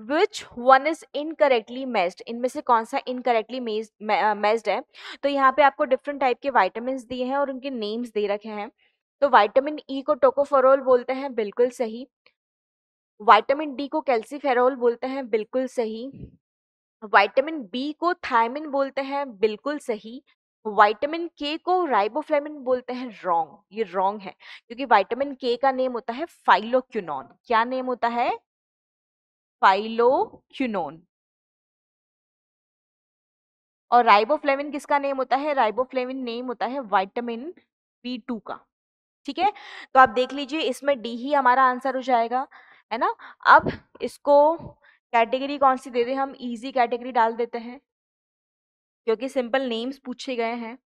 which one is incorrectly messed इनमें से कौन सा इनकरेक्टली मेस्ड है तो यहाँ पे आपको डिफरेंट टाइप के वाइटामिन दिए हैं और उनके नेम्स दे रखे हैं तो वाइटामिन ई e को टोकोफेरोल बोलते हैं बिल्कुल सही वाइटामिन डी को कैल्सीफेरोल बोलते हैं बिल्कुल सही वाइटामिन बी को थायमिन बोलते हैं बिल्कुल सही वाइटामिन के को राइबोफ्लेमिन बोलते हैं रॉन्ग ये रॉन्ग है क्योंकि वाइटामिन के का नेम होता है फाइलोक्यूनॉन क्या नेम होता है फाइलोक्यूनोन और राइबोफ्लेविन किसका नेम होता है राइबोफ्लेविन नेम होता है वाइटामिन बी टू का ठीक है तो आप देख लीजिए इसमें डी ही हमारा आंसर हो जाएगा है ना अब इसको कैटेगरी कौन सी दे दें हम इजी कैटेगरी डाल देते हैं क्योंकि सिंपल नेम्स पूछे गए हैं